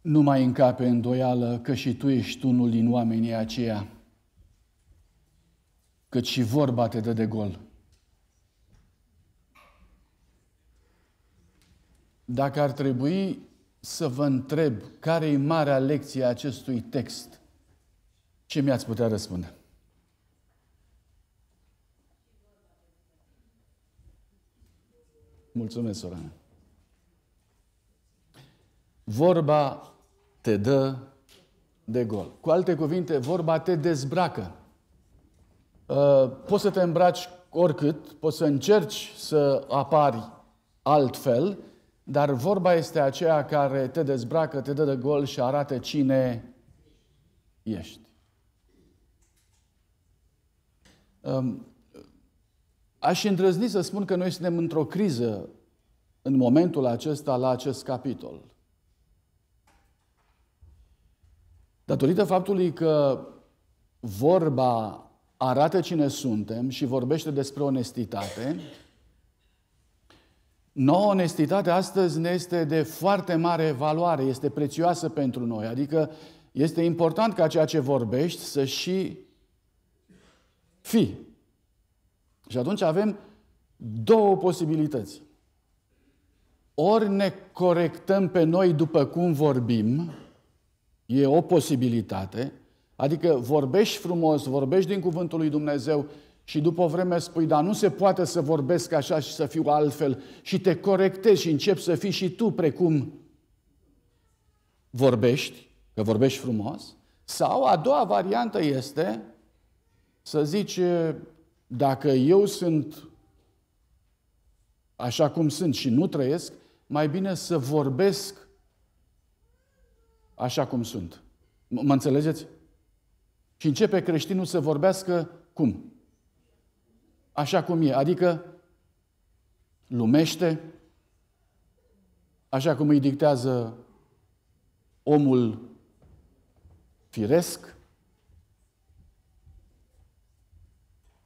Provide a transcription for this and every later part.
nu mai încape îndoială că și tu ești unul din oamenii aceia, cât și vorba te dă de gol. Dacă ar trebui să vă întreb care e marea lecție a acestui text, ce mi-ați putea răspunde? Mulțumesc, Sorana. Vorba te dă de gol. Cu alte cuvinte, vorba te dezbracă. Uh, poți să te îmbraci oricât, poți să încerci să apari altfel, dar vorba este aceea care te dezbracă, te dă de gol și arată cine ești. Um, aș îndrăzni să spun că noi suntem într-o criză în momentul acesta la acest capitol. Datorită faptului că vorba arată cine suntem și vorbește despre onestitate, nouă onestitate astăzi ne este de foarte mare valoare, este prețioasă pentru noi. Adică este important ca ceea ce vorbești să și fi. Și atunci avem două posibilități. Ori ne corectăm pe noi după cum vorbim, E o posibilitate. Adică vorbești frumos, vorbești din cuvântul lui Dumnezeu și după o vreme spui, dar nu se poate să vorbesc așa și să fiu altfel și te corectezi și începi să fii și tu precum vorbești, că vorbești frumos. Sau a doua variantă este să zici, dacă eu sunt așa cum sunt și nu trăiesc, mai bine să vorbesc așa cum sunt. M- mă înțelegeți? Și începe creștinul să vorbească cum? Așa cum e, adică lumește, așa cum îi dictează omul firesc,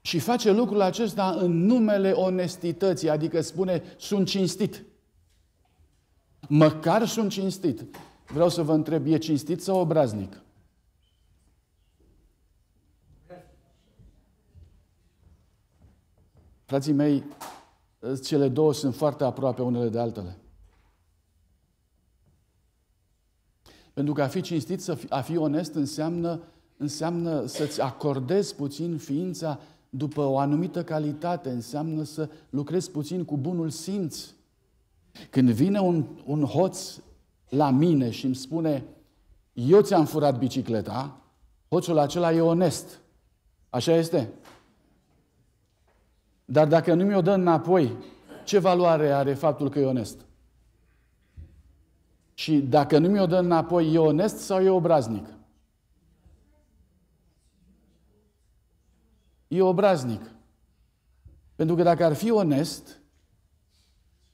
Și face lucrul acesta în numele onestității, adică spune, sunt cinstit. Măcar sunt cinstit. Vreau să vă întreb, e cinstit sau obraznic? Frații mei, cele două sunt foarte aproape unele de altele. Pentru că a fi cinstit, să fi, a fi onest, înseamnă, înseamnă să-ți acordezi puțin ființa după o anumită calitate, înseamnă să lucrezi puțin cu bunul simț. Când vine un, un hoț la mine și îmi spune, eu ți-am furat bicicleta, hoțul acela e onest. Așa este? Dar dacă nu mi-o dă înapoi, ce valoare are faptul că e onest? Și dacă nu mi-o dă înapoi, e onest sau e obraznic? E obraznic. Pentru că dacă ar fi onest,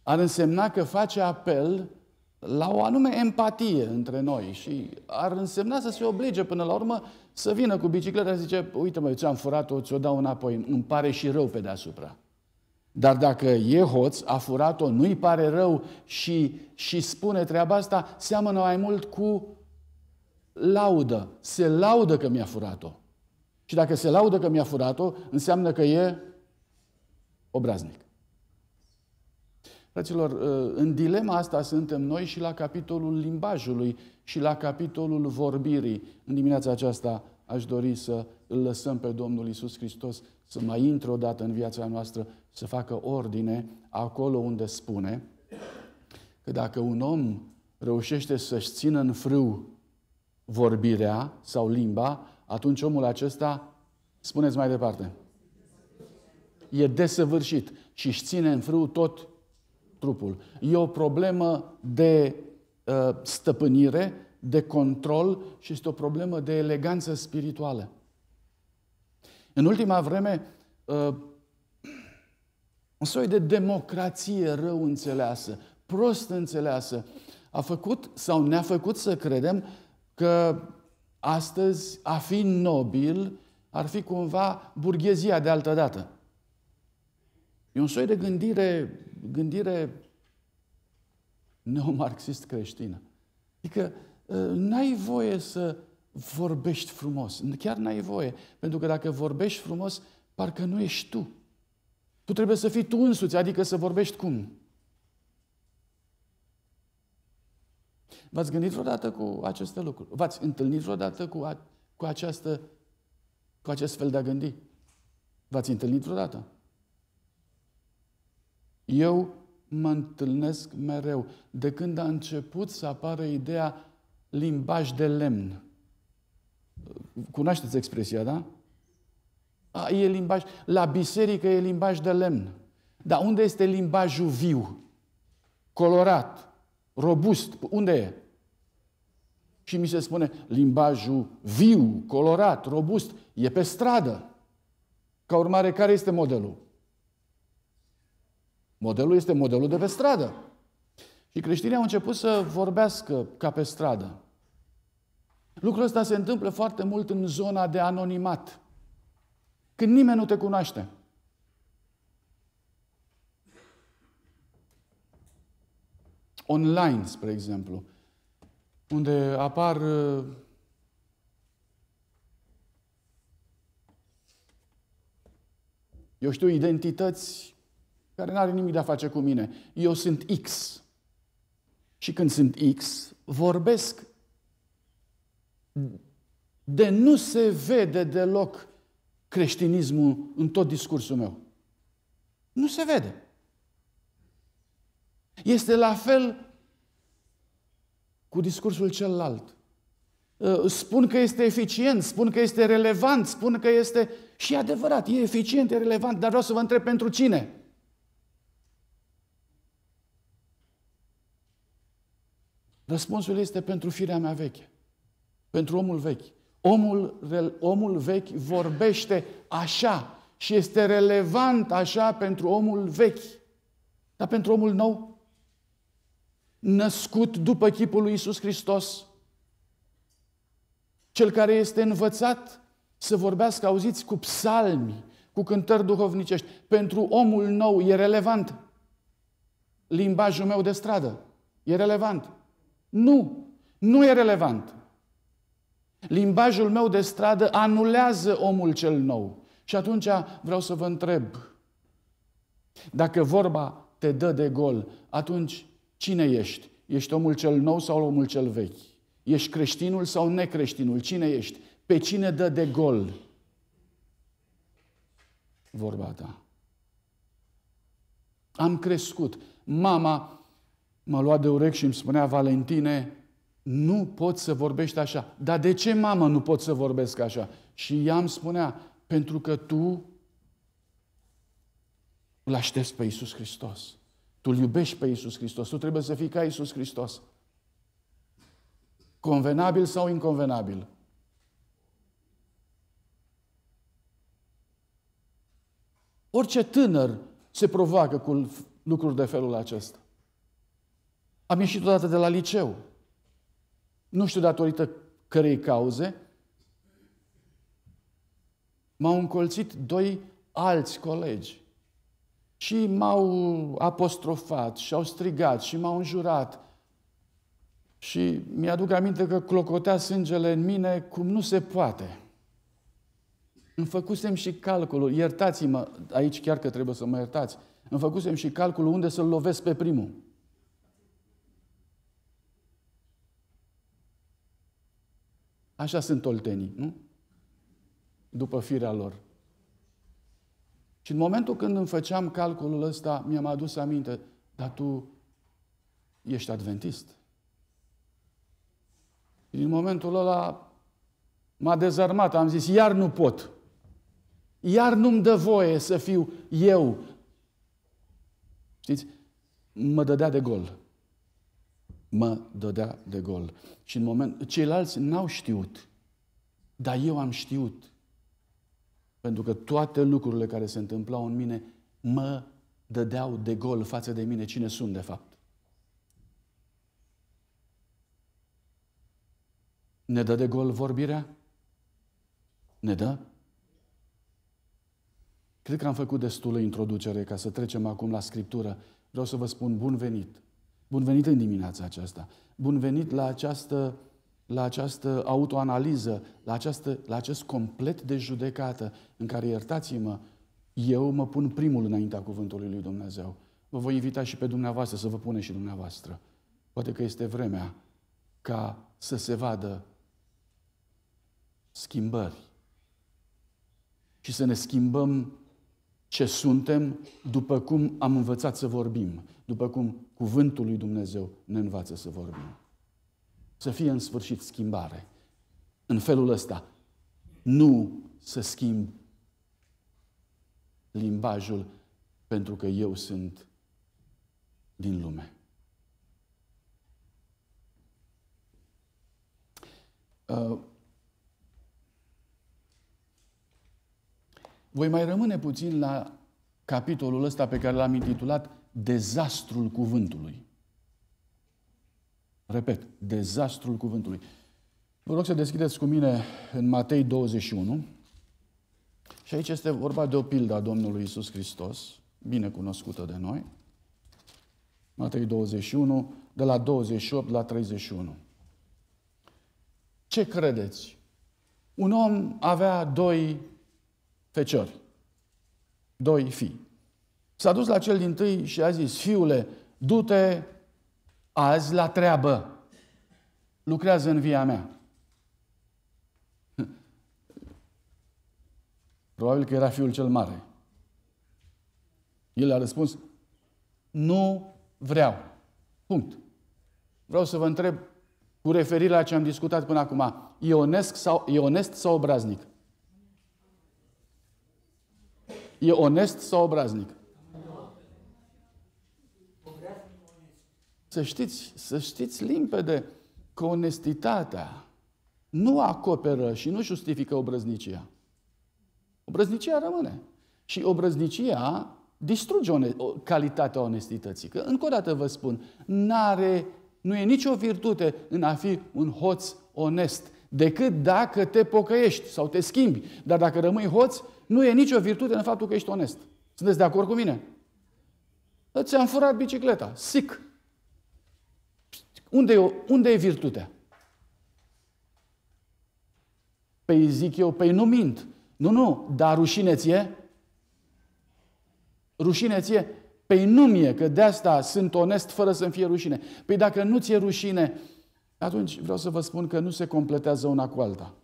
ar însemna că face apel la o anume empatie între noi și ar însemna să se oblige până la urmă să vină cu bicicleta și zice, uite mă, ți-am furat-o, ți-o dau înapoi, îmi pare și rău pe deasupra. Dar dacă e hoț, a furat-o, nu-i pare rău și, și spune treaba asta, seamănă mai mult cu laudă. Se laudă că mi-a furat-o. Și dacă se laudă că mi-a furat-o, înseamnă că e obraznic. Fraților, ă, în dilema asta suntem noi și la capitolul limbajului și la capitolul vorbirii. În dimineața aceasta aș dori să îl lăsăm pe Domnul Isus Hristos să mai intre odată în viața noastră, să facă ordine acolo unde spune că dacă un om reușește să-și țină în frâu vorbirea sau limba, atunci omul acesta, spuneți mai departe, e desăvârșit și își ține în frâu tot trupul. E o problemă de uh, stăpânire, de control și este o problemă de eleganță spirituală. În ultima vreme, uh, un soi de democrație rău înțeleasă, prost înțeleasă, a făcut sau ne-a făcut să credem că astăzi a fi nobil ar fi cumva burghezia de altă dată. E un soi de gândire gândire neomarxist creștină. Adică ă, n-ai voie să vorbești frumos. Chiar n-ai voie. Pentru că dacă vorbești frumos, parcă nu ești tu. Tu trebuie să fii tu însuți, adică să vorbești cum? V-ați gândit vreodată cu aceste lucruri? V-ați întâlnit vreodată cu, a, cu, această, cu acest fel de a gândi? V-ați întâlnit vreodată? Eu mă întâlnesc mereu. De când a început să apară ideea limbaj de lemn. Cunoașteți expresia, da? A, e limbaj. La biserică e limbaj de lemn. Dar unde este limbajul viu, colorat, robust? Unde e? Și mi se spune, limbajul viu, colorat, robust, e pe stradă. Ca urmare, care este modelul? Modelul este modelul de pe stradă. Și creștinii au început să vorbească ca pe stradă. Lucrul ăsta se întâmplă foarte mult în zona de anonimat. Când nimeni nu te cunoaște. Online, spre exemplu, unde apar uh, eu știu, identități care nu are nimic de a face cu mine. Eu sunt X. Și când sunt X, vorbesc de nu se vede deloc creștinismul în tot discursul meu. Nu se vede. Este la fel cu discursul celălalt. Uh, spun că este eficient, spun că este relevant, spun că este și adevărat, e eficient, e relevant, dar vreau să vă întreb pentru cine? Răspunsul este pentru firea mea veche, pentru omul vechi. Omul, omul vechi vorbește așa și este relevant așa pentru omul vechi. Dar pentru omul nou, născut după chipul lui Isus Hristos, cel care este învățat să vorbească, auziți, cu psalmi, cu cântări duhovnicești. Pentru omul nou e relevant. Limbajul meu de stradă e relevant. Nu, nu e relevant. Limbajul meu de stradă anulează omul cel nou. Și atunci vreau să vă întreb, dacă vorba te dă de gol, atunci cine ești? Ești omul cel nou sau omul cel vechi? Ești creștinul sau necreștinul? Cine ești? Pe cine dă de gol vorba ta? Am crescut. Mama mă lua de urechi și îmi spunea, Valentine, nu pot să vorbești așa. Dar de ce, mamă, nu pot să vorbesc așa? Și ea îmi spunea, pentru că tu îl aștepți pe Iisus Hristos. Tu îl iubești pe Iisus Hristos. Tu trebuie să fii ca Iisus Hristos. Convenabil sau inconvenabil? Orice tânăr se provoacă cu lucruri de felul acesta. Am ieșit odată de la liceu. Nu știu datorită cărei cauze. M-au încolțit doi alți colegi și m-au apostrofat și au strigat și m-au înjurat. Și mi-aduc aminte că clocotea sângele în mine cum nu se poate. Îmi făcusem și calculul, iertați-mă, aici chiar că trebuie să mă iertați, îmi făcusem și calculul unde să-l lovesc pe primul. Așa sunt oltenii, nu? După firea lor. Și în momentul când îmi făceam calculul ăsta, mi-am adus aminte, dar tu ești adventist. Și din momentul ăla m-a dezarmat, am zis, iar nu pot. Iar nu-mi dă voie să fiu eu. Știți? Mă dădea de gol mă dădea de gol. Și în moment, ceilalți n-au știut, dar eu am știut. Pentru că toate lucrurile care se întâmplau în mine mă dădeau de gol față de mine cine sunt de fapt. Ne dă de gol vorbirea? Ne dă? Cred că am făcut destulă introducere ca să trecem acum la Scriptură. Vreau să vă spun bun venit Bun venit în dimineața aceasta. Bun venit la această, la această autoanaliză, la, această, la acest complet de judecată în care, iertați-mă, eu mă pun primul înaintea cuvântului lui Dumnezeu. Vă voi invita și pe dumneavoastră să vă pune și dumneavoastră. Poate că este vremea ca să se vadă schimbări și să ne schimbăm ce suntem după cum am învățat să vorbim, după cum cuvântul lui Dumnezeu ne învață să vorbim. Să fie în sfârșit schimbare. În felul ăsta, nu să schimb limbajul pentru că eu sunt din lume. Uh, voi mai rămâne puțin la capitolul ăsta pe care l-am intitulat dezastrul cuvântului. Repet, dezastrul cuvântului. Vă rog să deschideți cu mine în Matei 21. Și aici este vorba de o pildă a Domnului Isus Hristos, bine cunoscută de noi. Matei 21, de la 28 la 31. Ce credeți? Un om avea doi feciori, doi fii. S-a dus la cel din tâi și a zis, fiule, du-te azi la treabă. Lucrează în via mea. Probabil că era fiul cel mare. El a răspuns, nu vreau. Punct. Vreau să vă întreb cu referire la ce am discutat până acum. E onest sau, e onest sau obraznic? E onest sau obraznic? Să știți, să știți limpede că onestitatea nu acoperă și nu justifică obrăznicia. Obrăznicia rămâne. Și obrăznicia distruge one- calitatea onestității. Că, încă o dată vă spun, n-are, nu e nicio virtute în a fi un hoț onest, decât dacă te pocăiești sau te schimbi. Dar dacă rămâi hoț, nu e nicio virtute în faptul că ești onest. Sunteți de acord cu mine? Ți-am furat bicicleta, sic. Unde e, unde e virtutea? Păi zic eu, păi nu mint. Nu, nu, dar rușine ție? Rușine ție? Păi nu mie, că de asta sunt onest fără să-mi fie rușine. Păi dacă nu ți-e rușine, atunci vreau să vă spun că nu se completează una cu alta.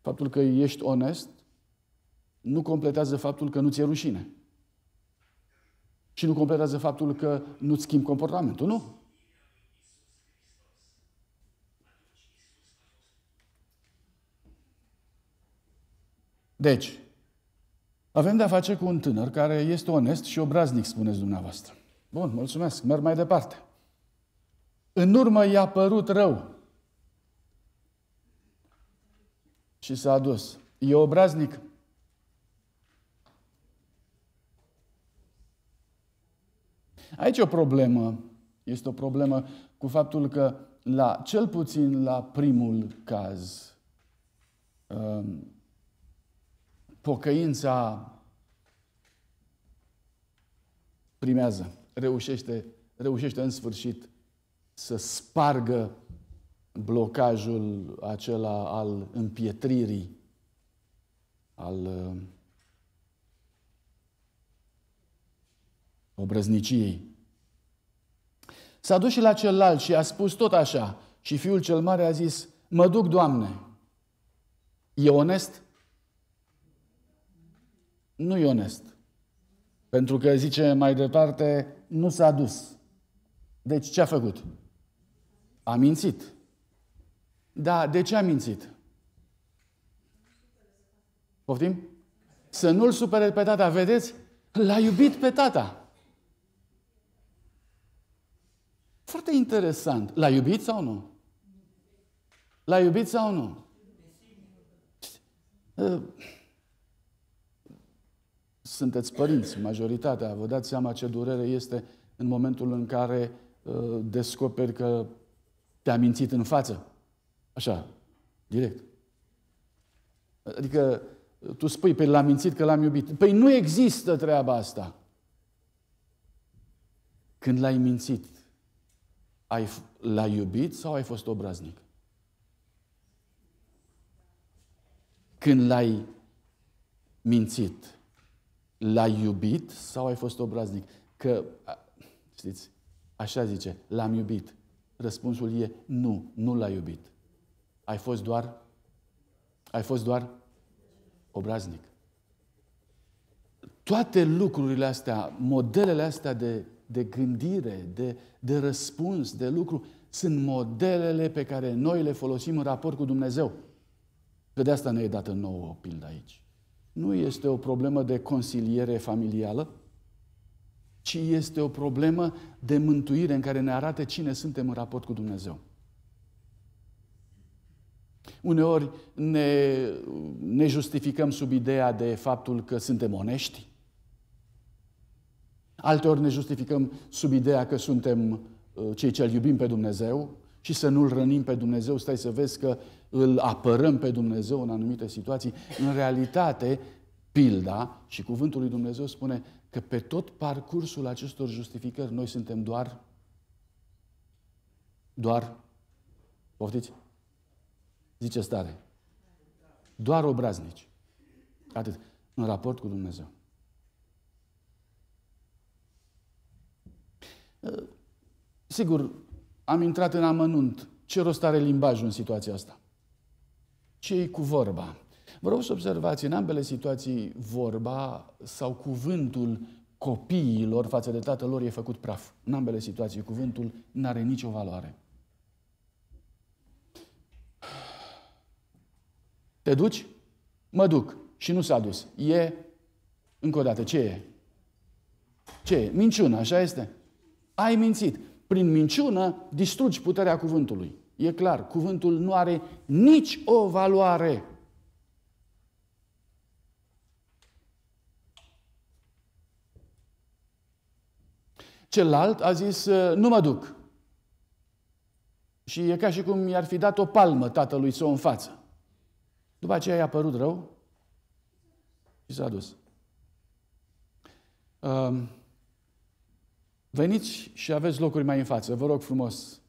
Faptul că ești onest nu completează faptul că nu ți-e rușine. Și nu completează faptul că nu-ți schimbi comportamentul, nu? Deci, avem de-a face cu un tânăr care este onest și obraznic, spuneți dumneavoastră. Bun, mulțumesc, merg mai departe. În urmă i-a părut rău și s-a dus. E obraznic? Aici o problemă. Este o problemă cu faptul că, la cel puțin la primul caz, um, pocăința primează, reușește, reușește în sfârșit să spargă blocajul acela al împietririi, al uh, obrăzniciei. S-a dus și la celălalt și a spus tot așa. Și fiul cel mare a zis, mă duc, Doamne. E onest? nu e onest. Pentru că zice mai departe, nu s-a dus. Deci ce a făcut? A mințit. Da, de ce a mințit? Poftim? Să nu-l supere pe tata. Vedeți? L-a iubit pe tata. Foarte interesant. L-a iubit sau nu? L-a iubit sau nu? Uh sunteți părinți, majoritatea, vă dați seama ce durere este în momentul în care uh, descoperi că te-a mințit în față. Așa, direct. Adică uh, tu spui, pe păi, l-am mințit că l-am iubit. Păi nu există treaba asta. Când l-ai mințit, ai, l-ai iubit sau ai fost obraznic? Când l-ai mințit, L-ai iubit sau ai fost obraznic? Că, știți, așa zice, l-am iubit. Răspunsul e nu, nu l-ai iubit. Ai fost doar, ai fost doar obraznic. Toate lucrurile astea, modelele astea de, de gândire, de, de răspuns, de lucru, sunt modelele pe care noi le folosim în raport cu Dumnezeu. Că de asta ne e dată nouă o pildă aici nu este o problemă de consiliere familială, ci este o problemă de mântuire în care ne arată cine suntem în raport cu Dumnezeu. Uneori ne, ne justificăm sub ideea de faptul că suntem onești, alteori ne justificăm sub ideea că suntem uh, cei ce-L iubim pe Dumnezeu, și să nu-L rănim pe Dumnezeu, stai să vezi că îl apărăm pe Dumnezeu în anumite situații. În realitate, pilda și cuvântul lui Dumnezeu spune că pe tot parcursul acestor justificări noi suntem doar doar poftiți? Zice stare. Doar obraznici. Atât. În raport cu Dumnezeu. Sigur, am intrat în amănunt. Ce rost are limbajul în situația asta? ce cu vorba? Vă rog să observați, în ambele situații, vorba sau cuvântul copiilor față de tatăl lor e făcut praf. În ambele situații, cuvântul nu are nicio valoare. Te duci? Mă duc. Și nu s-a dus. E, încă o dată, ce e? Ce e? Minciună, așa este? Ai mințit prin minciună distrugi puterea cuvântului. E clar, cuvântul nu are nici o valoare. Celălalt a zis, ă, nu mă duc. Și e ca și cum i-ar fi dat o palmă tatălui său în față. După aceea i-a părut rău și s-a dus. Veniți și aveți locuri mai în față. Vă rog frumos,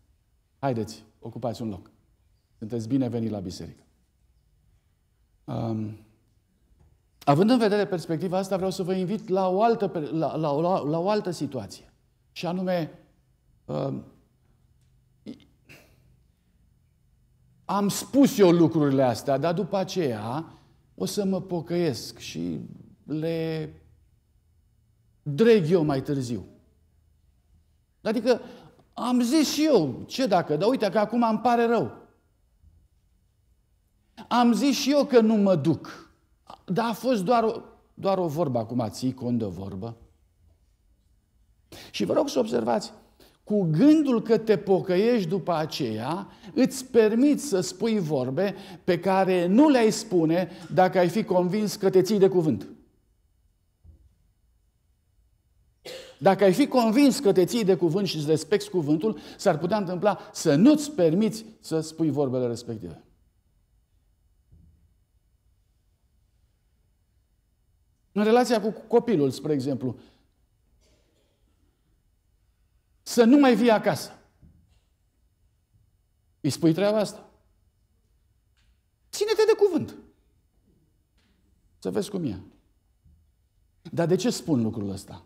haideți, ocupați un loc. Sunteți bineveniți la biserică. Um, având în vedere perspectiva asta, vreau să vă invit la o altă, la, la, la, la o altă situație. Și anume, um, am spus eu lucrurile astea, dar după aceea o să mă pocăiesc și le dreg eu mai târziu. Adică am zis și eu, ce dacă, dar uite că acum îmi pare rău. Am zis și eu că nu mă duc. Dar a fost doar o, doar o vorbă acum, ții cont de vorbă. Și vă rog să observați, cu gândul că te pocăiești după aceea, îți permiți să spui vorbe pe care nu le-ai spune dacă ai fi convins că te ții de cuvânt. Dacă ai fi convins că te ții de cuvânt și îți respecti cuvântul, s-ar putea întâmpla să nu-ți permiți să spui vorbele respective. În relația cu copilul, spre exemplu, să nu mai vii acasă. Îi spui treaba asta. Ține-te de cuvânt. Să vezi cum e. Dar de ce spun lucrul ăsta?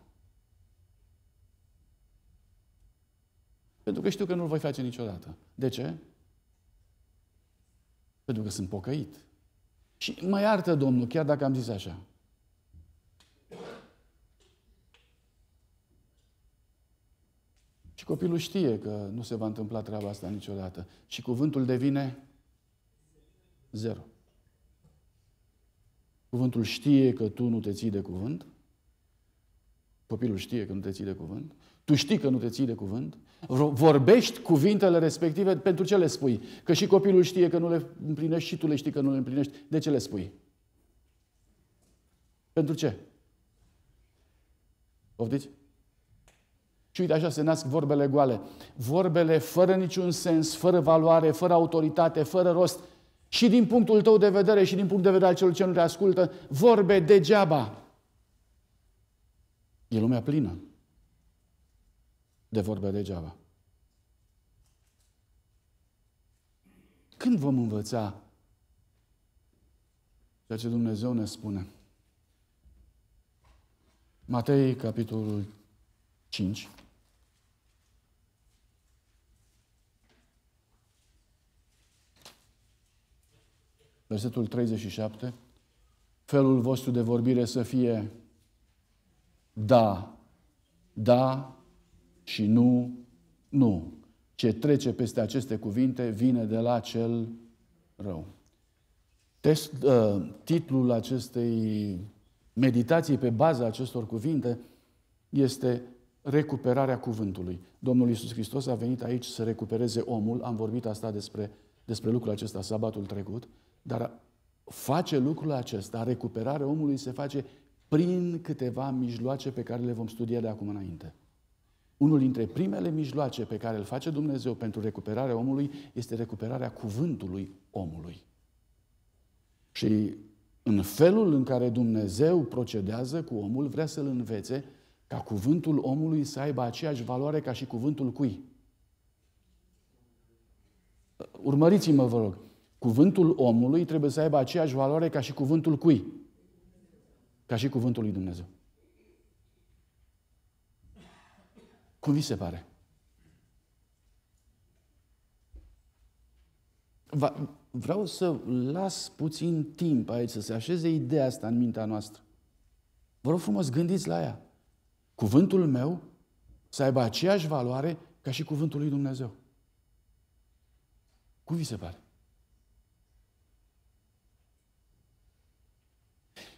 Pentru că știu că nu-l voi face niciodată. De ce? Pentru că sunt pocăit. Și mă iartă Domnul, chiar dacă am zis așa. Și copilul știe că nu se va întâmpla treaba asta niciodată. Și cuvântul devine zero. Cuvântul știe că tu nu te ții de cuvânt. Copilul știe că nu te ții de cuvânt tu știi că nu te ții de cuvânt, vorbești cuvintele respective, pentru ce le spui? Că și copilul știe că nu le împlinești și tu le știi că nu le împlinești, de ce le spui? Pentru ce? Poftiți? Și uite, așa se nasc vorbele goale. Vorbele fără niciun sens, fără valoare, fără autoritate, fără rost. Și din punctul tău de vedere și din punct de vedere al celor ce nu te ascultă, vorbe degeaba. E lumea plină de vorbe degeaba. Când vom învăța ceea ce Dumnezeu ne spune? Matei, capitolul 5. Versetul 37. Felul vostru de vorbire să fie da, da și nu, nu. Ce trece peste aceste cuvinte vine de la cel rău. Test, uh, titlul acestei meditații pe baza acestor cuvinte este recuperarea cuvântului. Domnul Iisus Hristos a venit aici să recupereze omul, am vorbit asta despre, despre lucrul acesta sabatul trecut, dar face lucrul acesta, recuperarea omului se face prin câteva mijloace pe care le vom studia de acum înainte. Unul dintre primele mijloace pe care îl face Dumnezeu pentru recuperarea omului este recuperarea cuvântului omului. Și în felul în care Dumnezeu procedează cu omul, vrea să-l învețe ca cuvântul omului să aibă aceeași valoare ca și cuvântul cui? Urmăriți-mă, vă rog. Cuvântul omului trebuie să aibă aceeași valoare ca și cuvântul cui? Ca și cuvântul lui Dumnezeu. Cum vi se pare? Va, vreau să las puțin timp aici să se așeze ideea asta în mintea noastră. Vă rog frumos, gândiți la ea. Cuvântul meu să aibă aceeași valoare ca și cuvântul lui Dumnezeu. Cum vi se pare?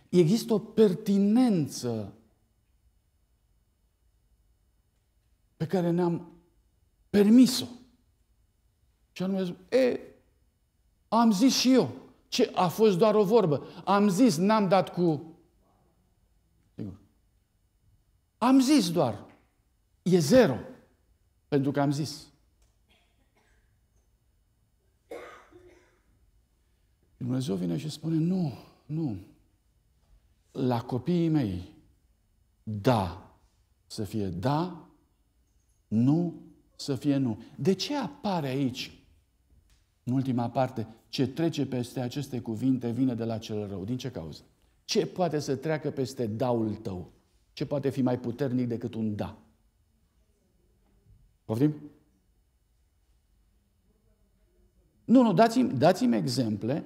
Există o pertinență pe care ne-am permis-o. Și anume, e, am zis și eu. Ce a fost doar o vorbă. Am zis, n-am dat cu... Sigur. Am zis doar. E zero. Pentru că am zis. Dumnezeu vine și spune, nu, nu. La copiii mei, da, să fie da nu să fie nu. De ce apare aici, în ultima parte, ce trece peste aceste cuvinte vine de la cel rău? Din ce cauză? Ce poate să treacă peste daul tău? Ce poate fi mai puternic decât un da? Poftim? Nu, nu, dați-mi, dați-mi exemple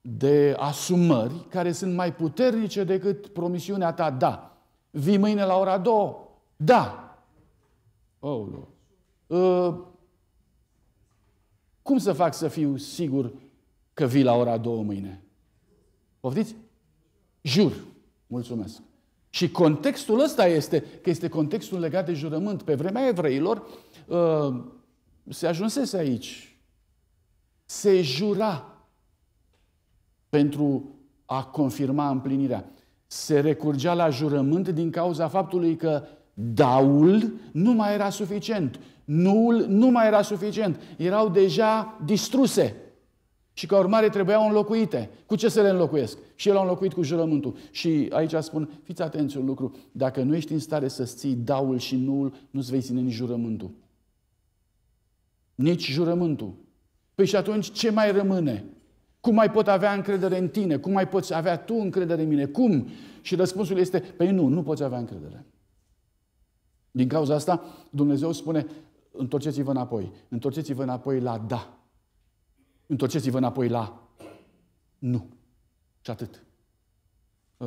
de asumări care sunt mai puternice decât promisiunea ta, da. Vii mâine la ora două, da. Oh, nu. Uh, cum să fac să fiu sigur că vii la ora două mâine? Poftiți? Jur. Mulțumesc. Și contextul ăsta este, că este contextul legat de jurământ. Pe vremea evreilor uh, se ajunsese aici. Se jura pentru a confirma împlinirea. Se recurgea la jurământ din cauza faptului că Daul nu mai era suficient. Nuul nu mai era suficient. Erau deja distruse. Și ca urmare trebuiau înlocuite. Cu ce să le înlocuiesc? Și el a înlocuit cu jurământul. Și aici spun, fiți atenți un lucru, dacă nu ești în stare să-ți ții daul și nuul, nu-ți vei ține nici jurământul. Nici jurământul. Păi și atunci ce mai rămâne? Cum mai pot avea încredere în tine? Cum mai poți avea tu încredere în mine? Cum? Și răspunsul este, păi nu, nu poți avea încredere. Din cauza asta, Dumnezeu spune, întorceți-vă înapoi, întorceți-vă înapoi la da, întorceți-vă înapoi la nu. Și atât. Uh,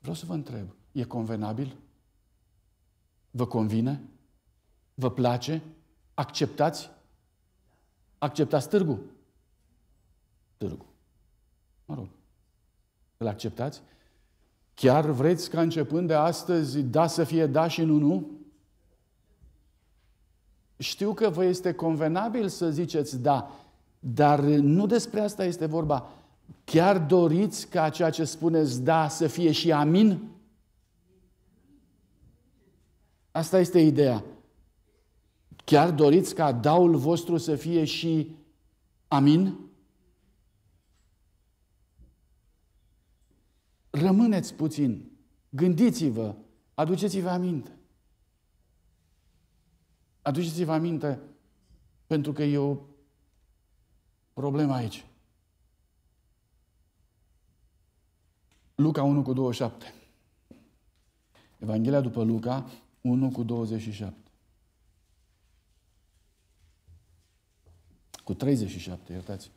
vreau să vă întreb, e convenabil? Vă convine? Vă place? Acceptați? Acceptați târgul? Târgul. Mă rog. Îl acceptați? Chiar vreți ca începând de astăzi da să fie da și nu nu? Știu că vă este convenabil să ziceți da, dar nu despre asta este vorba. Chiar doriți ca ceea ce spuneți da să fie și amin? Asta este ideea. Chiar doriți ca daul vostru să fie și amin? Rămâneți puțin, gândiți-vă, aduceți-vă aminte. Aduceți-vă aminte, pentru că e o problemă aici. Luca 1 cu 27. Evanghelia după Luca 1 cu 27. Cu 37, iertați.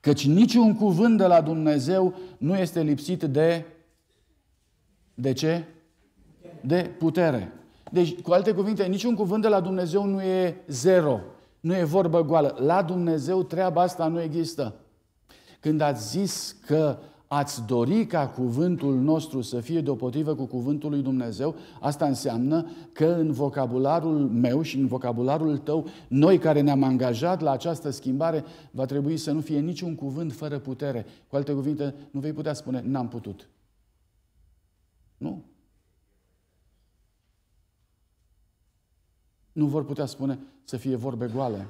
Căci niciun cuvânt de la Dumnezeu nu este lipsit de de ce? De putere. Deci, cu alte cuvinte, niciun cuvânt de la Dumnezeu nu e zero. Nu e vorbă goală. La Dumnezeu treaba asta nu există. Când ați zis că ați dori ca cuvântul nostru să fie deopotrivă cu cuvântul lui Dumnezeu, asta înseamnă că în vocabularul meu și în vocabularul tău, noi care ne-am angajat la această schimbare, va trebui să nu fie niciun cuvânt fără putere. Cu alte cuvinte, nu vei putea spune, n-am putut. Nu. Nu vor putea spune să fie vorbe goale.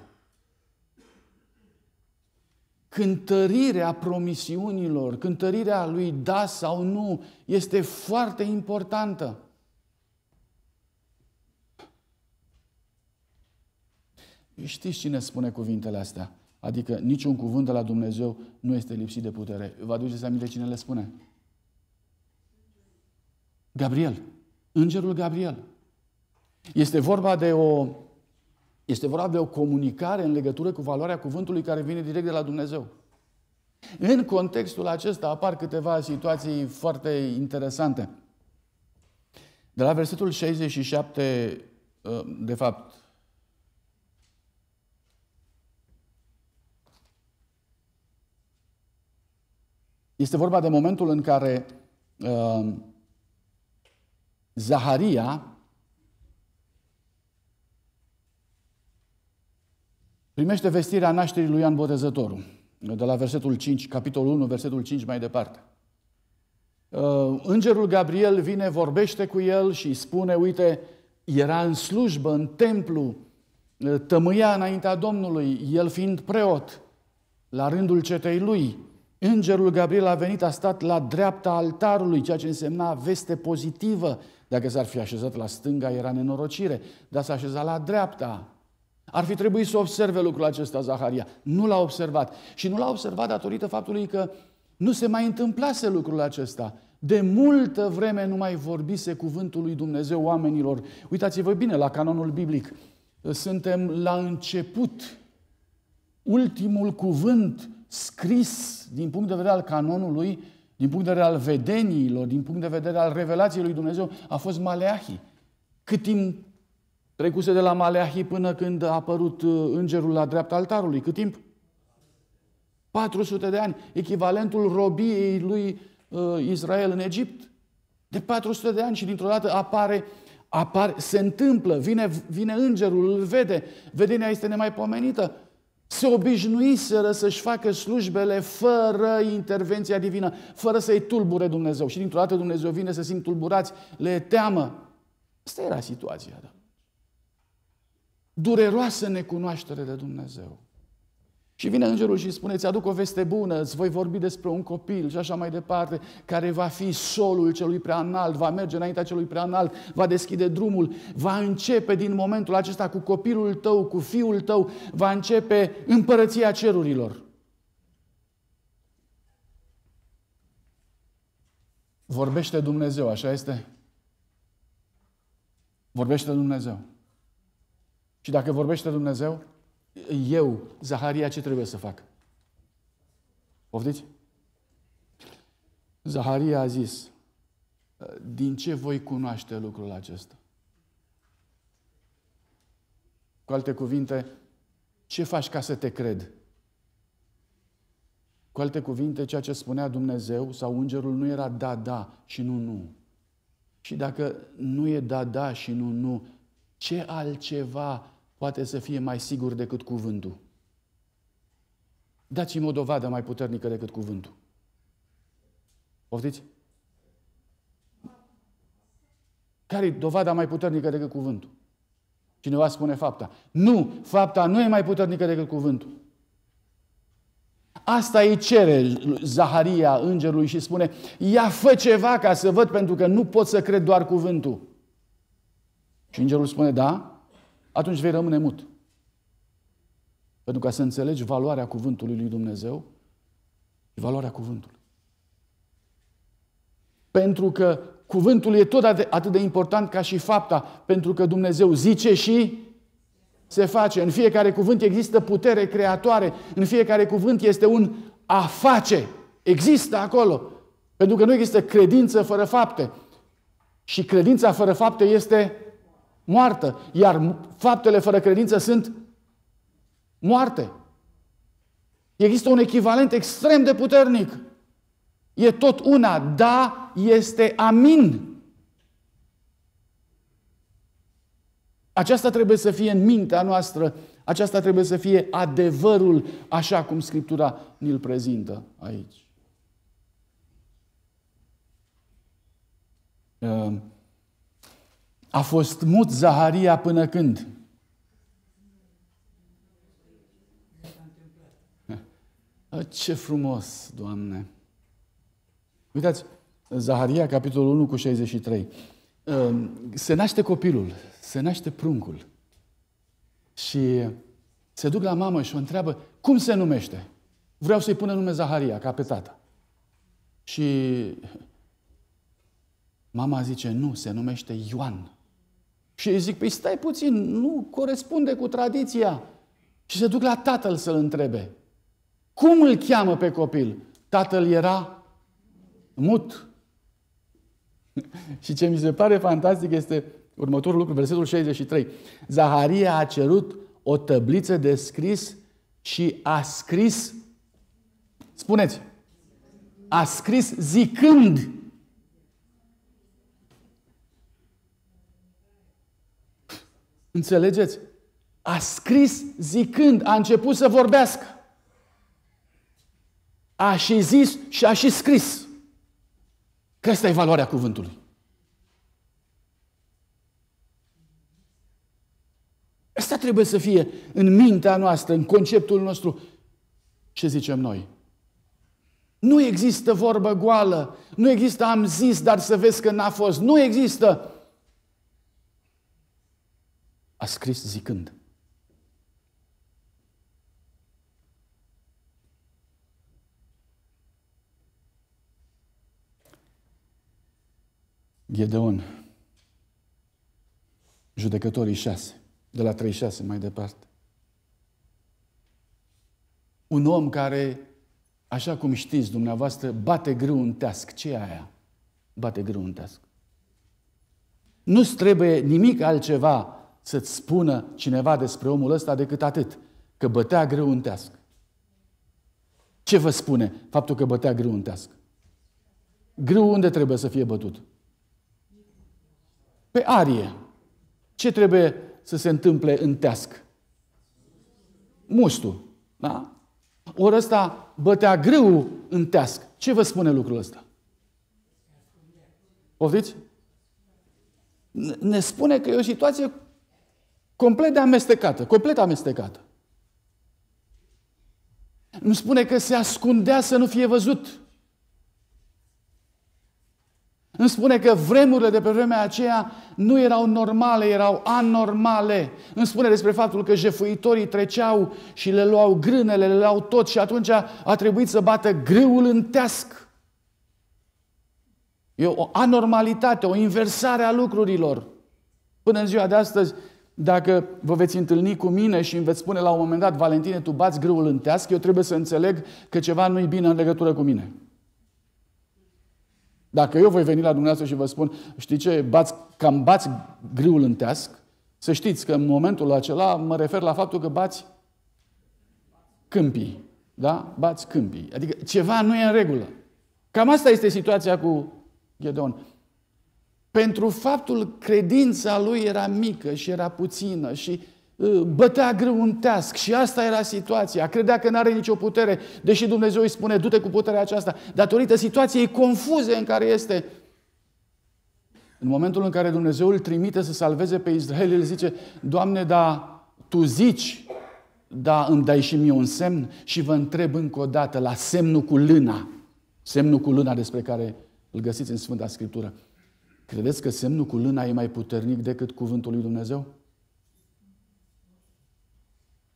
Cântărirea promisiunilor, cântărirea lui da sau nu, este foarte importantă. Știți cine spune cuvintele astea? Adică niciun cuvânt de la Dumnezeu nu este lipsit de putere. Vă aduceți aminte cine le spune? Gabriel, îngerul Gabriel. Este vorba de o, este vorba de o comunicare în legătură cu valoarea cuvântului care vine direct de la Dumnezeu. În contextul acesta apar câteva situații foarte interesante. De la versetul 67, ă, de fapt, este vorba de momentul în care ă, Zaharia primește vestirea nașterii lui Ioan Botezătorul, de la versetul 5, capitolul 1, versetul 5 mai departe. Uh, îngerul Gabriel vine, vorbește cu el și îi spune, uite, era în slujbă, în templu, uh, tămâia înaintea Domnului, el fiind preot, la rândul cetei lui. Îngerul Gabriel a venit, a stat la dreapta altarului, ceea ce însemna veste pozitivă. Dacă s-ar fi așezat la stânga, era nenorocire, dar s-a așezat la dreapta. Ar fi trebuit să observe lucrul acesta Zaharia. Nu l-a observat. Și nu l-a observat datorită faptului că nu se mai întâmplase lucrul acesta. De multă vreme nu mai vorbise cuvântul lui Dumnezeu oamenilor. Uitați-vă bine la canonul biblic. Suntem la început. Ultimul cuvânt scris din punct de vedere al canonului, din punct de vedere al vedeniilor, din punct de vedere al revelației lui Dumnezeu, a fost Maleahi. Cât timp trecuse de la Maleahi până când a apărut uh, îngerul la dreapta altarului? Cât timp? 400 de ani, echivalentul robiei lui uh, Israel în Egipt. De 400 de ani și dintr-o dată apare, apare se întâmplă, vine, vine îngerul, îl vede, vedenia este nemaipomenită se obișnuiseră să-și facă slujbele fără intervenția divină, fără să-i tulbure Dumnezeu. Și dintr-o dată Dumnezeu vine să simt tulburați, le teamă. Asta era situația, da. Dureroasă necunoaștere de Dumnezeu. Și vine îngerul și spune, aduc o veste bună, îți voi vorbi despre un copil și așa mai departe, care va fi solul celui prea înalt, va merge înaintea celui preanalt, va deschide drumul, va începe din momentul acesta cu copilul tău, cu fiul tău, va începe împărăția cerurilor. Vorbește Dumnezeu, așa este? Vorbește Dumnezeu. Și dacă vorbește Dumnezeu, eu, Zaharia, ce trebuie să fac? Poftiți? Zaharia a zis, din ce voi cunoaște lucrul acesta? Cu alte cuvinte, ce faci ca să te cred? Cu alte cuvinte, ceea ce spunea Dumnezeu sau Îngerul nu era da, da și nu, nu. Și dacă nu e da, da și nu, nu, ce altceva poate să fie mai sigur decât cuvântul. Dați-mi o dovadă mai puternică decât cuvântul. Poftiți? Care e dovada mai puternică decât cuvântul? Cineva spune fapta. Nu, fapta nu e mai puternică decât cuvântul. Asta îi cere Zaharia îngerului și spune, ia fă ceva ca să văd pentru că nu pot să cred doar cuvântul. Și îngerul spune, da, atunci vei rămâne mut. Pentru ca să înțelegi valoarea cuvântului lui Dumnezeu și valoarea cuvântului. Pentru că cuvântul e tot atât de important ca și fapta, pentru că Dumnezeu zice și se face. În fiecare cuvânt există putere creatoare, în fiecare cuvânt este un a face. Există acolo. Pentru că nu există credință fără fapte. Și credința fără fapte este moartă, iar faptele fără credință sunt moarte. Există un echivalent extrem de puternic. E tot una, da este amin. Aceasta trebuie să fie în mintea noastră, aceasta trebuie să fie adevărul, așa cum Scriptura ni-l prezintă aici. Uh. A fost mut Zaharia până când? Ce frumos, Doamne! Uitați, Zaharia, capitolul 1 cu 63. Ehm, se naște copilul, se naște pruncul. Și se duc la mamă și o întreabă, cum se numește? Vreau să-i pună nume Zaharia, ca pe tata. Și mama zice, nu, se numește Ioan. Și îi zic, păi stai puțin, nu corespunde cu tradiția. Și se duc la tatăl să-l întrebe. Cum îl cheamă pe copil? Tatăl era mut. și ce mi se pare fantastic este următorul lucru, versetul 63. Zaharia a cerut o tăbliță de scris și a scris, spuneți, a scris zicând, Înțelegeți? A scris zicând, a început să vorbească. A și zis și a și scris. Că asta e valoarea cuvântului. Asta trebuie să fie în mintea noastră, în conceptul nostru. Ce zicem noi? Nu există vorbă goală, nu există am zis, dar să vezi că n-a fost. Nu există a scris zicând, Gedeon, judecătorii șase, de la 36 mai departe. Un om care, așa cum știți dumneavoastră, bate grâu în teasc. Ce e aia? Bate grâu în teasc. Nu-ți trebuie nimic altceva să-ți spună cineva despre omul ăsta decât atât, că bătea greu în teasc. Ce vă spune faptul că bătea greu în teasc? Greu unde trebuie să fie bătut? Pe arie. Ce trebuie să se întâmple în teasc? Mustul. Da? Ori ăsta bătea greu în teasc. Ce vă spune lucrul ăsta? Poftiți? Ne spune că e o situație Complet de amestecată, complet amestecată. Nu spune că se ascundea să nu fie văzut. Îmi spune că vremurile de pe vremea aceea nu erau normale, erau anormale. Îmi spune despre faptul că jefuitorii treceau și le luau grânele, le luau tot și atunci a trebuit să bată greul în teasc. E o anormalitate, o inversare a lucrurilor. Până în ziua de astăzi dacă vă veți întâlni cu mine și îmi veți spune la un moment dat, Valentine, tu bați grâul în teasc, eu trebuie să înțeleg că ceva nu-i bine în legătură cu mine. Dacă eu voi veni la dumneavoastră și vă spun, știi ce, bați, cam bați grâul în teasc, să știți că în momentul acela mă refer la faptul că bați câmpii. Da? Bați câmpii. Adică ceva nu e în regulă. Cam asta este situația cu Gedeon pentru faptul credința lui era mică și era puțină și uh, bătea greu un teasc și asta era situația. Credea că nu are nicio putere, deși Dumnezeu îi spune, du-te cu puterea aceasta, datorită situației confuze în care este. În momentul în care Dumnezeu îl trimite să salveze pe Israel, el zice, Doamne, da, Tu zici, da, îmi dai și mie un semn și vă întreb încă o dată la semnul cu lâna, semnul cu lâna despre care îl găsiți în Sfânta Scriptură. Credeți că semnul cu lâna e mai puternic decât cuvântul lui Dumnezeu?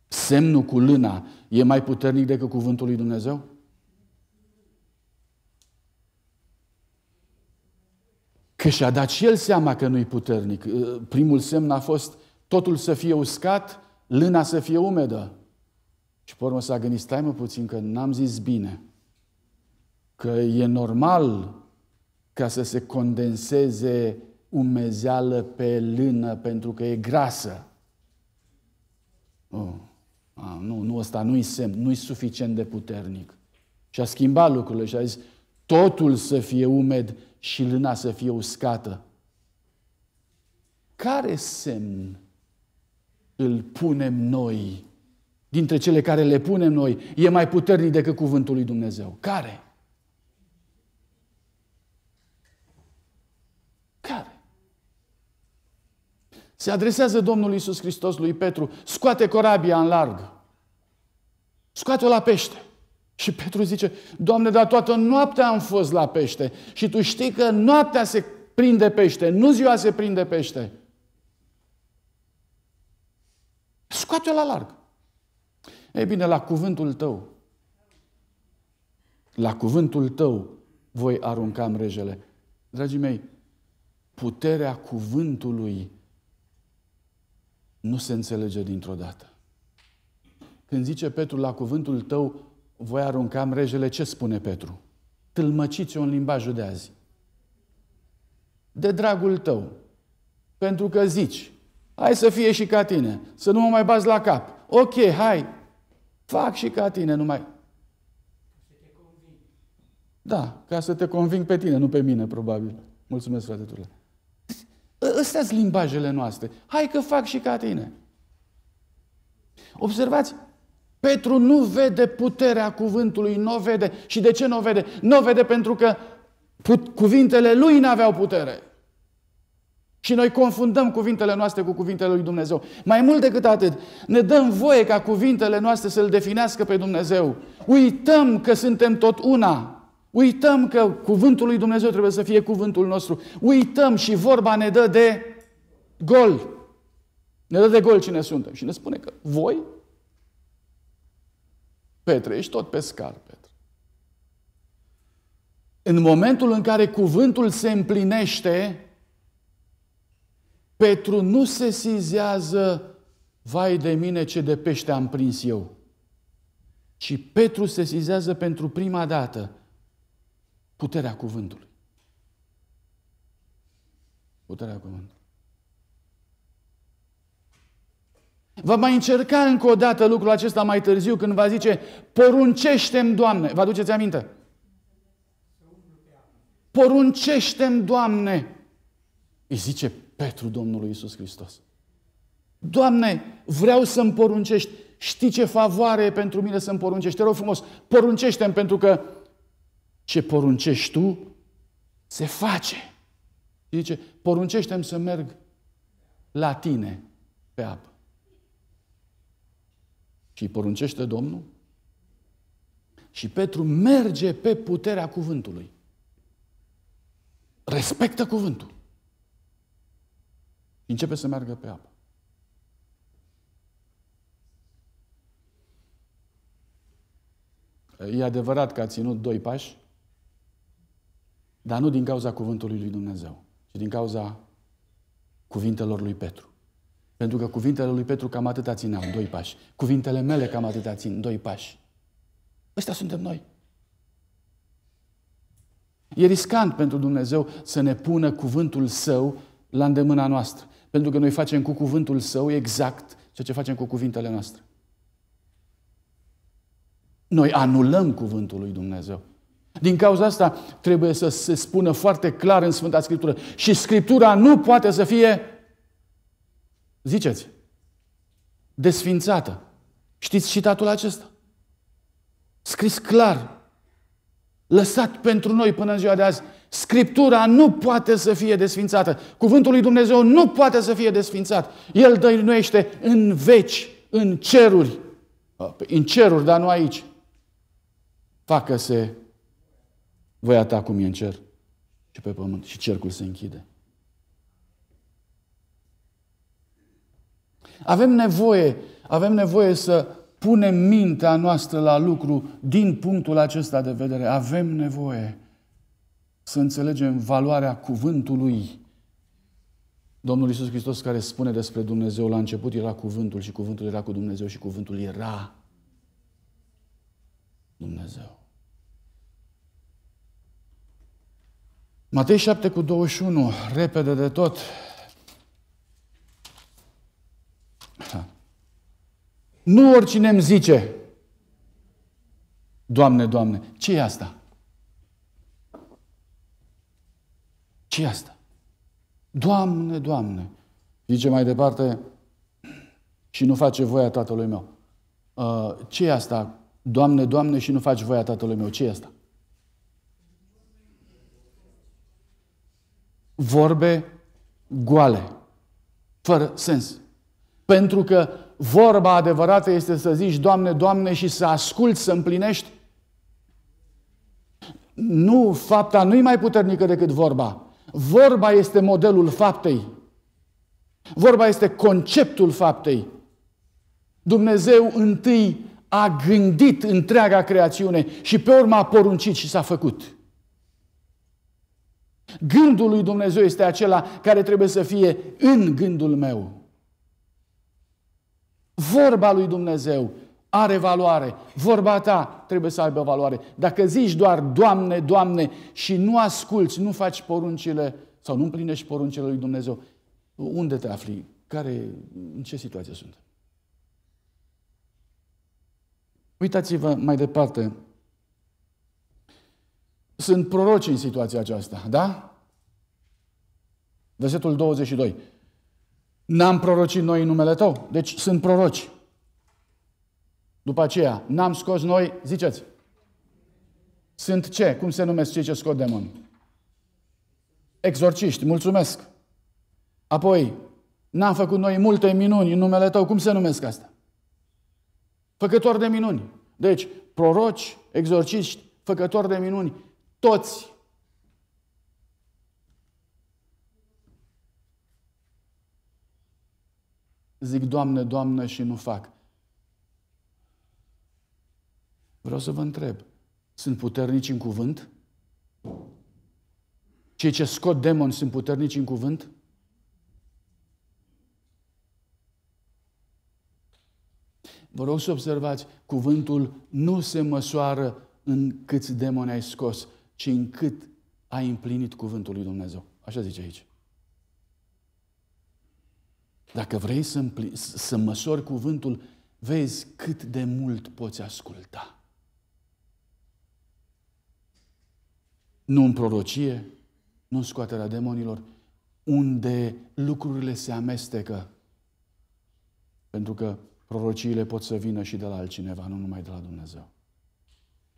Semnul cu lâna e mai puternic decât cuvântul lui Dumnezeu? Că și-a dat și el seama că nu-i puternic. Uh, primul semn a fost totul să fie uscat, lâna să fie umedă. Și pe urmă s-a gândit, stai mă puțin că n-am zis bine. Că e normal ca să se condenseze umezeală pe lână pentru că e grasă. Oh. Ah, nu, nu, ăsta nu-i semn, nu-i suficient de puternic. Și a schimbat lucrurile și a zis, totul să fie umed și lâna să fie uscată. Care semn îl punem noi dintre cele care le punem noi, e mai puternic decât cuvântul lui Dumnezeu? Care? Se adresează Domnul Iisus Hristos lui Petru, scoate corabia în larg, scoate-o la pește. Și Petru zice, Doamne, dar toată noaptea am fost la pește și Tu știi că noaptea se prinde pește, nu ziua se prinde pește. Scoate-o la larg. Ei bine, la cuvântul tău, la cuvântul tău voi arunca mrejele. Dragii mei, puterea cuvântului nu se înțelege dintr-o dată. Când zice Petru la cuvântul tău, voi arunca mrejele, ce spune Petru? Tâlmăciți-o în limbajul de azi. De dragul tău. Pentru că zici, hai să fie și ca tine, să nu mă mai bați la cap. Ok, hai, fac și ca tine, numai... Da, ca să te conving pe tine, nu pe mine, probabil. Mulțumesc, frate Turle. Ăstea sunt limbajele noastre. Hai că fac și ca tine. Observați, Petru nu vede puterea cuvântului, nu vede. Și de ce nu vede? Nu vede pentru că cuvintele lui nu aveau putere. Și noi confundăm cuvintele noastre cu cuvintele lui Dumnezeu. Mai mult decât atât, ne dăm voie ca cuvintele noastre să-L definească pe Dumnezeu. Uităm că suntem tot una. Uităm că cuvântul lui Dumnezeu trebuie să fie cuvântul nostru. Uităm și vorba ne dă de gol. Ne dă de gol cine suntem. Și ne spune că voi, Petre, ești tot pescar, Petre. În momentul în care cuvântul se împlinește, Petru nu se sizează, vai de mine ce de pește am prins eu. ci Petru se sizează pentru prima dată Puterea cuvântului. Puterea cuvântului. Va mai încerca încă o dată lucrul acesta mai târziu când va zice poruncește Doamne. Vă aduceți aminte? poruncește Doamne. Îi zice Petru Domnului Isus Hristos. Doamne, vreau să-mi poruncești. Știi ce favoare e pentru mine să-mi poruncești. Te rog frumos, poruncește pentru că ce poruncești tu, se face. Zice, poruncește-mi să merg la tine pe apă. Și îi poruncește Domnul. Și Petru merge pe puterea cuvântului. Respectă cuvântul. Și începe să meargă pe apă. E adevărat că a ținut doi pași, dar nu din cauza cuvântului lui Dumnezeu, ci din cauza cuvintelor lui Petru. Pentru că cuvintele lui Petru cam atâta țineau, doi pași. Cuvintele mele cam atâta țin, doi pași. Ăștia suntem noi. E riscant pentru Dumnezeu să ne pună cuvântul Său la îndemâna noastră. Pentru că noi facem cu cuvântul Său exact ceea ce facem cu cuvintele noastre. Noi anulăm cuvântul lui Dumnezeu. Din cauza asta trebuie să se spună foarte clar în Sfânta Scriptură. Și Scriptura nu poate să fie, ziceți, desfințată. Știți citatul acesta? Scris clar, lăsat pentru noi până în ziua de azi. Scriptura nu poate să fie desfințată. Cuvântul lui Dumnezeu nu poate să fie desfințat. El dăinuiește în veci, în ceruri. În ceruri, dar nu aici. Facă-se voia ta cum e în cer și pe pământ. Și cercul se închide. Avem nevoie, avem nevoie să punem mintea noastră la lucru din punctul acesta de vedere. Avem nevoie să înțelegem valoarea cuvântului Domnul Iisus Hristos care spune despre Dumnezeu la început era cuvântul și cuvântul era cu Dumnezeu și cuvântul era Dumnezeu. Matei 7 cu 21, repede de tot. Nu oricine îmi zice, Doamne, Doamne, ce e asta? ce e asta? Doamne, Doamne! Zice mai departe, și nu face voia tatălui meu. Uh, ce e asta? Doamne, Doamne, și nu faci voia tatălui meu. ce e asta? vorbe goale, fără sens. Pentru că vorba adevărată este să zici, Doamne, Doamne, și să asculți, să împlinești. Nu, fapta nu e mai puternică decât vorba. Vorba este modelul faptei. Vorba este conceptul faptei. Dumnezeu întâi a gândit întreaga creațiune și pe urmă a poruncit și s-a făcut. Gândul lui Dumnezeu este acela care trebuie să fie în gândul meu. Vorba lui Dumnezeu are valoare. Vorba ta trebuie să aibă valoare. Dacă zici doar Doamne, Doamne și nu asculți, nu faci poruncile sau nu împlinești poruncile lui Dumnezeu, unde te afli? Care, în ce situație sunt? Uitați-vă mai departe sunt proroci în situația aceasta, da? Versetul 22. N-am prorocit noi în numele tău, deci sunt proroci. După aceea, n-am scos noi, ziceți, sunt ce? Cum se numesc cei ce scot demoni? Exorciști, mulțumesc. Apoi, n-am făcut noi multe minuni în numele tău, cum se numesc asta? Făcători de minuni. Deci, proroci, exorciști, făcători de minuni, toți. Zic, Doamne, Doamne, și nu fac. Vreau să vă întreb, sunt puternici în cuvânt? Cei ce scot demoni sunt puternici în cuvânt? Vă rog să observați, cuvântul nu se măsoară în câți demoni ai scos, ci încât ai împlinit cuvântul lui Dumnezeu. Așa zice aici. Dacă vrei să, împli, să măsori cuvântul, vezi cât de mult poți asculta. Nu în prorocie, nu în scoaterea demonilor, unde lucrurile se amestecă. Pentru că prorociile pot să vină și de la altcineva, nu numai de la Dumnezeu.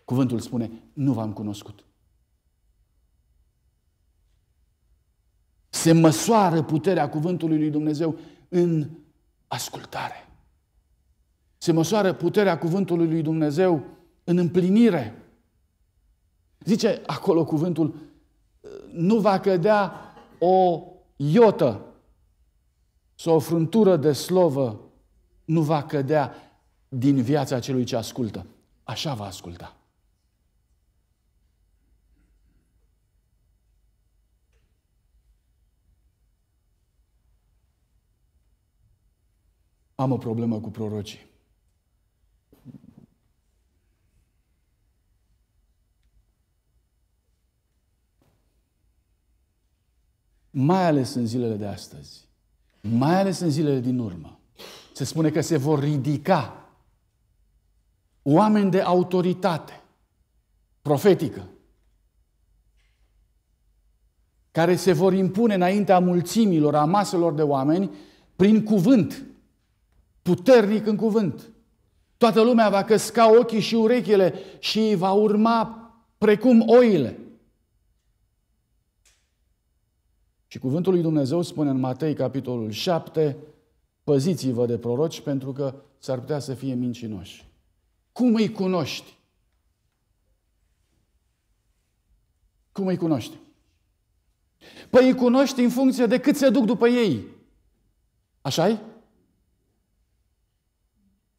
Cuvântul spune, nu v-am cunoscut. se măsoară puterea cuvântului lui Dumnezeu în ascultare. Se măsoară puterea cuvântului lui Dumnezeu în împlinire. Zice acolo cuvântul, nu va cădea o iotă sau o fruntură de slovă nu va cădea din viața celui ce ascultă. Așa va asculta. Am o problemă cu prorocii. Mai ales în zilele de astăzi, mai ales în zilele din urmă, se spune că se vor ridica oameni de autoritate profetică, care se vor impune înaintea mulțimilor, a maselor de oameni, prin cuvânt, puternic în cuvânt. Toată lumea va căsca ochii și urechile și va urma precum oile. Și cuvântul lui Dumnezeu spune în Matei, capitolul 7, păziți-vă de proroci pentru că s-ar putea să fie mincinoși. Cum îi cunoști? Cum îi cunoști? Păi îi cunoști în funcție de cât se duc după ei. așa e?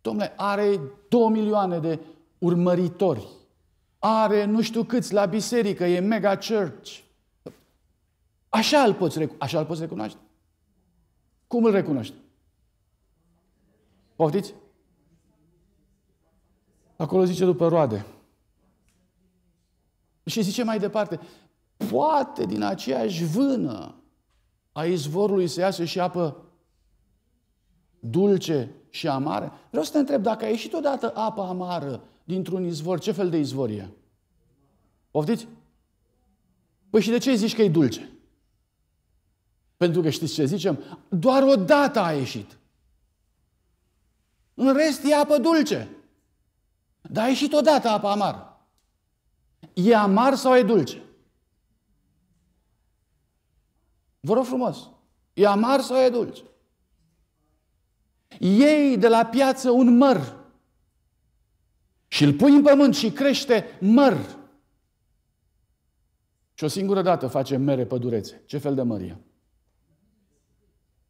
Domnule, are două milioane de urmăritori. Are nu știu câți la biserică, e mega church. Așa îl poți, recu- așa îl poți recunoaște? Cum îl recunoști? Poftiți? Acolo zice după roade. Și zice mai departe, poate din aceeași vână a izvorului să iasă și apă dulce și amare. Vreau să te întreb, dacă a ieșit odată apă amară dintr-un izvor, ce fel de izvor e? Poftiți? Păi și de ce zici că e dulce? Pentru că știți ce zicem? Doar odată a ieșit. În rest e apă dulce. Dar a ieșit odată apa amară. E amar sau e dulce? Vă rog frumos, e amar sau e dulce? Iei de la piață un măr și îl pui în pământ și crește măr. Și o singură dată face mere pădurețe. Ce fel de mărie?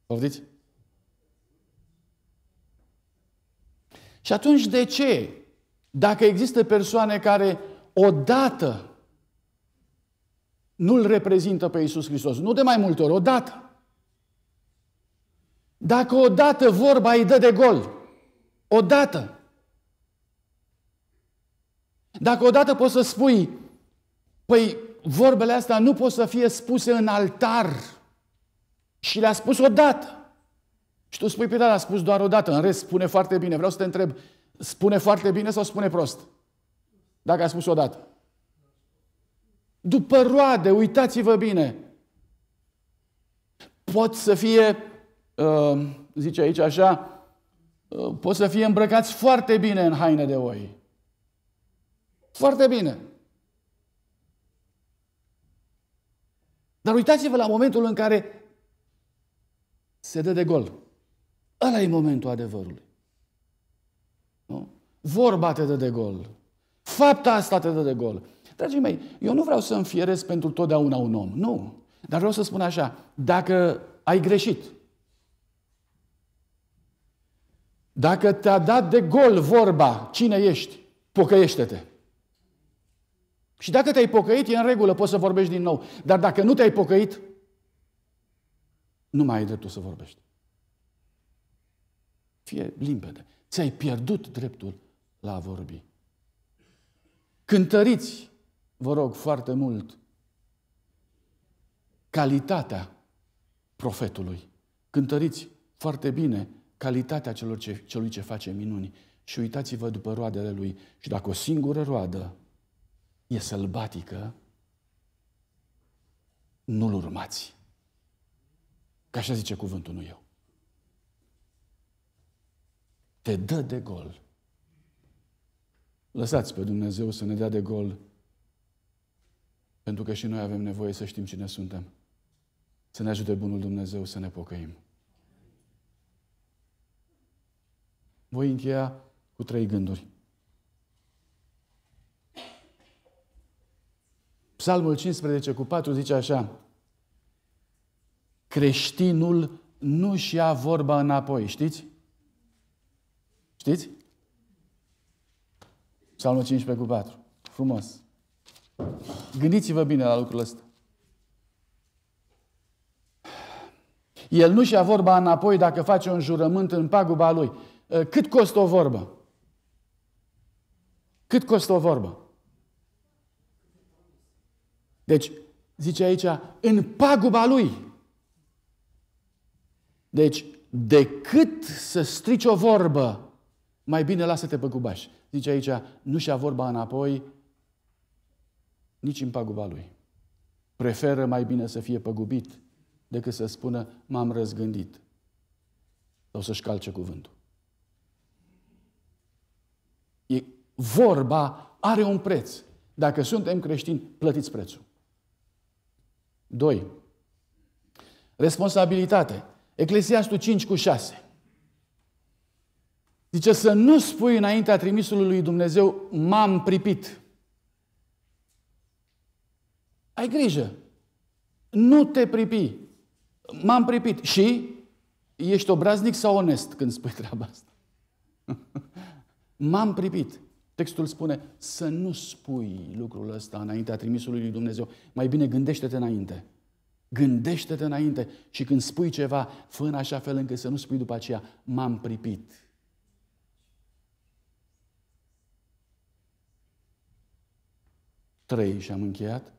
Poftiți? Și atunci de ce? Dacă există persoane care odată nu-L reprezintă pe Iisus Hristos, nu de mai multe ori, odată, dacă odată vorba îi dă de gol, odată, dacă odată poți să spui, păi vorbele astea nu pot să fie spuse în altar și le-a spus odată. Și tu spui, păi da, l-a spus doar odată, în rest spune foarte bine. Vreau să te întreb, spune foarte bine sau spune prost? Dacă a spus odată. După roade, uitați-vă bine. Pot să fie Ehm, zice aici așa, ă, pot să fie îmbrăcați foarte bine în haine de oi. Foarte bine. Dar uitați-vă la momentul în care se dă de gol. Ăla e momentul adevărului. Nu? Vorba te dă de gol. Fapta asta te dă de gol. Dragii mei, eu nu vreau să înfierez pentru totdeauna un om. Nu. Dar vreau să spun așa. Dacă ai greșit, Dacă te-a dat de gol vorba, cine ești? Pocăiește-te. Și dacă te-ai pocăit, e în regulă, poți să vorbești din nou. Dar dacă nu te-ai pocăit, nu mai ai dreptul să vorbești. Fie limpede. Ți-ai pierdut dreptul la a vorbi. Cântăriți, vă rog foarte mult, calitatea profetului. Cântăriți foarte bine calitatea celor ce, celui ce face minuni și uitați-vă după roadele lui. Și dacă o singură roadă e sălbatică, nu-l urmați. Ca așa zice cuvântul, nu eu. Te dă de gol. Lăsați pe Dumnezeu să ne dea de gol, pentru că și noi avem nevoie să știm cine suntem. Să ne ajute Bunul Dumnezeu să ne pocăim. voi încheia cu trei gânduri. Psalmul 15 cu 4 zice așa, creștinul nu-și ia vorba înapoi, știți? Știți? Psalmul 15 cu 4. Frumos. Gândiți-vă bine la lucrul ăsta. El nu și-a vorba înapoi dacă face un jurământ în paguba lui. Ă, cât costă o vorbă? Cât costă o vorbă? Deci, zice aici, în paguba lui. Deci, decât să strici o vorbă, mai bine lasă-te gubaș. Zice aici, nu-și ia vorba înapoi, nici în paguba lui. Preferă mai bine să fie păgubit decât să spună m-am răzgândit sau să-și calce cuvântul. E, vorba are un preț. Dacă suntem creștini, plătiți prețul. 2. Responsabilitate. Eclesiastul 5 cu 6. Zice să nu spui înaintea trimisului lui Dumnezeu, m-am pripit. Ai grijă. Nu te pripi. M-am pripit. Și ești obraznic sau onest când spui treaba asta? M-am pripit. Textul spune să nu spui lucrul ăsta înaintea trimisului lui Dumnezeu. Mai bine gândește-te înainte. Gândește-te înainte și când spui ceva, fă în așa fel încât să nu spui după aceea, m-am pripit. Trei și am încheiat.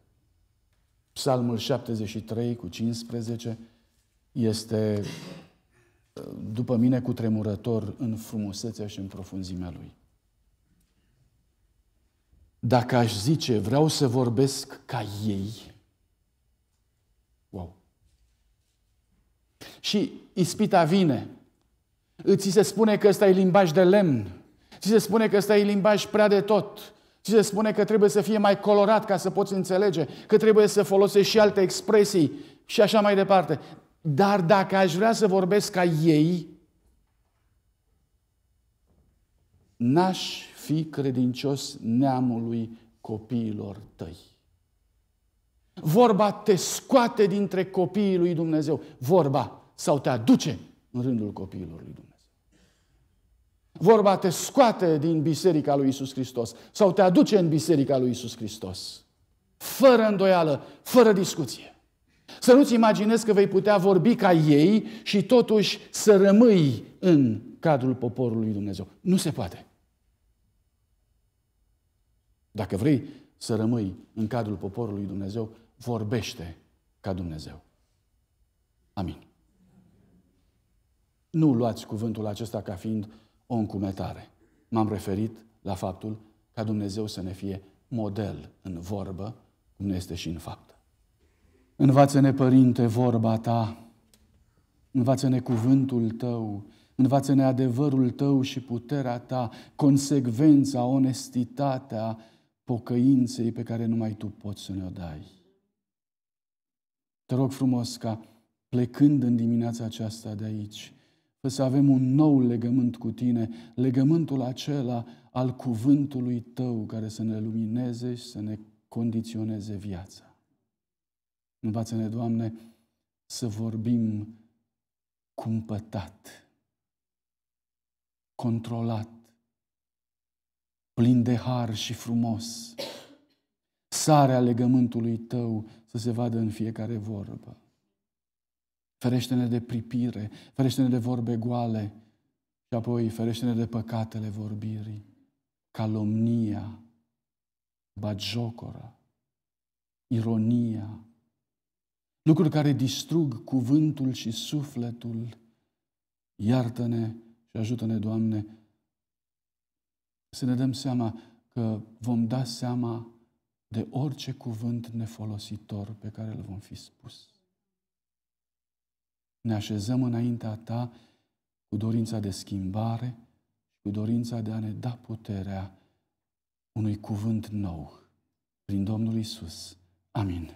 Psalmul 73 cu 15 este după mine cu tremurător în frumusețea și în profunzimea lui. Dacă aș zice, vreau să vorbesc ca ei, wow. Și ispita vine. Ți se spune că ăsta e limbaj de lemn. Ți se spune că ăsta e limbaj prea de tot. Ți se spune că trebuie să fie mai colorat ca să poți înțelege, că trebuie să folosești și alte expresii și așa mai departe. Dar dacă aș vrea să vorbesc ca ei, n-aș fi credincios neamului copiilor tăi. Vorba te scoate dintre copiii lui Dumnezeu. Vorba sau te aduce în rândul copiilor lui Dumnezeu. Vorba te scoate din biserica lui Isus Hristos sau te aduce în biserica lui Isus Hristos. Fără îndoială, fără discuție. Să nu-ți imaginezi că vei putea vorbi ca ei și totuși să rămâi în cadrul poporului Dumnezeu. Nu se poate. Dacă vrei să rămâi în cadrul poporului Dumnezeu, vorbește ca Dumnezeu. Amin. Nu luați cuvântul acesta ca fiind o încumetare. M-am referit la faptul ca Dumnezeu să ne fie model în vorbă, cum ne este și în fapt. Învață-ne, Părinte, vorba Ta, învață-ne cuvântul Tău, învață-ne adevărul Tău și puterea Ta, consecvența, onestitatea pocăinței pe care numai Tu poți să ne-o dai. Te rog frumos ca, plecând în dimineața aceasta de aici, să avem un nou legământ cu Tine, legământul acela al cuvântului Tău care să ne lumineze și să ne condiționeze viața. Învață-ne, Doamne, să vorbim cumpătat, controlat, plin de har și frumos. Sarea legământului tău să se vadă în fiecare vorbă. Ferește-ne de pripire, ferește-ne de vorbe goale și apoi ferește-ne de păcatele vorbirii, calomnia, bagiocora, ironia, lucruri care distrug cuvântul și sufletul. Iartă-ne și ajută-ne, Doamne, să ne dăm seama că vom da seama de orice cuvânt nefolositor pe care îl vom fi spus. Ne așezăm înaintea Ta cu dorința de schimbare și cu dorința de a ne da puterea unui cuvânt nou prin Domnul Isus. Amin.